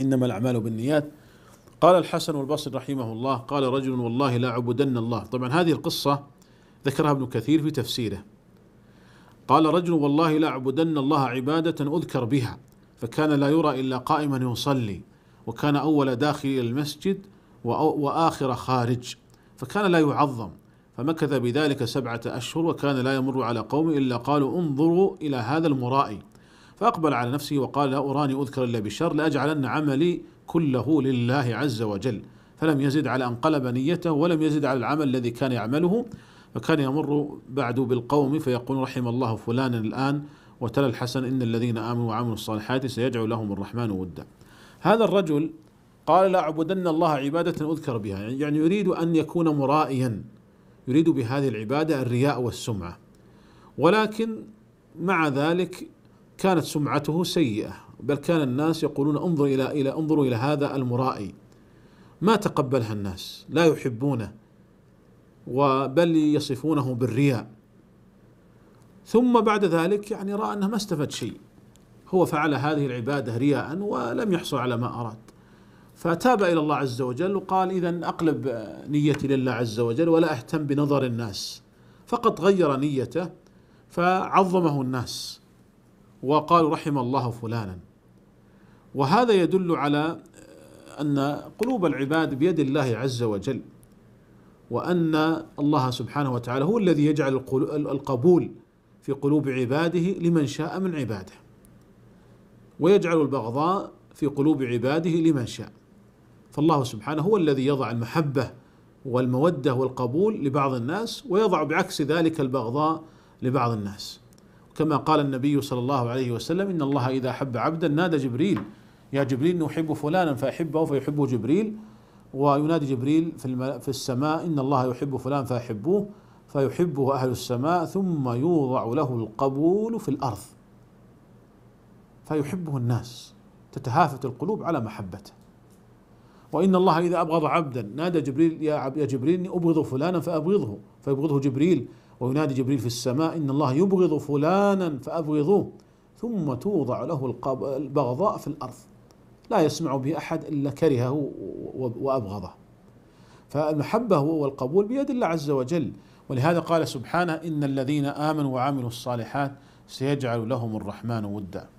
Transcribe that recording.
إنما الأعمال بالنيات قال الحسن البصري رحمه الله قال رجل والله لا عبدن الله طبعا هذه القصة ذكرها ابن كثير في تفسيره قال رجل والله لا عبدن الله عبادة أذكر بها فكان لا يرى إلا قائما يصلي وكان أول داخل المسجد وآخر خارج فكان لا يعظم فمكث بذلك سبعة أشهر وكان لا يمر على قوم إلا قالوا انظروا إلى هذا المرائي فأقبل على نفسه وقال لا أراني أذكر إلا بشر لأجعلن عملي كله لله عز وجل فلم يزد على أن قلب نيته ولم يزد على العمل الذي كان يعمله فكان يمر بعد بالقوم فيقول رحم الله فلانا الآن وتلا الحسن إن الذين آمنوا وعملوا الصالحات سيجعل لهم الرحمن ودا هذا الرجل قال لأعبدن الله عبادة أذكر بها يعني يريد أن يكون مرائيا يريد بهذه العبادة الرياء والسمعة ولكن مع ذلك كانت سمعته سيئة بل كان الناس يقولون انظر إلى إلى انظروا إلى هذا المرائي ما تقبلها الناس لا يحبونه وبل يصفونه بالرياء ثم بعد ذلك يعني رأى أنه ما استفد شيء هو فعل هذه العبادة رياء ولم يحصل على ما أراد فتاب إلى الله عز وجل وقال إذا أقلب نيتي لله عز وجل ولا أهتم بنظر الناس فقد غير نيته فعظمه الناس وقالوا رحم الله فلانا وهذا يدل على ان قلوب العباد بيد الله عز وجل وان الله سبحانه وتعالى هو الذي يجعل القبول في قلوب عباده لمن شاء من عباده ويجعل البغضاء في قلوب عباده لمن شاء فالله سبحانه هو الذي يضع المحبه والموده والقبول لبعض الناس ويضع بعكس ذلك البغضاء لبعض الناس كما قال النبي صلى الله عليه وسلم إن الله إذا أحب عبدا نادى جبريل يا جبريل نحب فلانا فأحبه فيحبه جبريل وينادي جبريل في, في السماء إن الله يحب فلان فأحبوه فيحبه أهل السماء ثم يوضع له القبول في الأرض فيحبه الناس تتهافت القلوب على محبته وإن الله إذا أبغض عبدا نادى جبريل يا, يا جبريل أبغض فلانا فأبغضه فيبغضه جبريل وينادي جبريل في السماء إن الله يبغض فلانا فأبغضوه ثم توضع له البغضاء في الأرض لا يسمع به أحد إلا كرهه وأبغضه فالمحبة والقبول بيد الله عز وجل ولهذا قال سبحانه إن الذين آمنوا وعملوا الصالحات سيجعل لهم الرحمن ودًا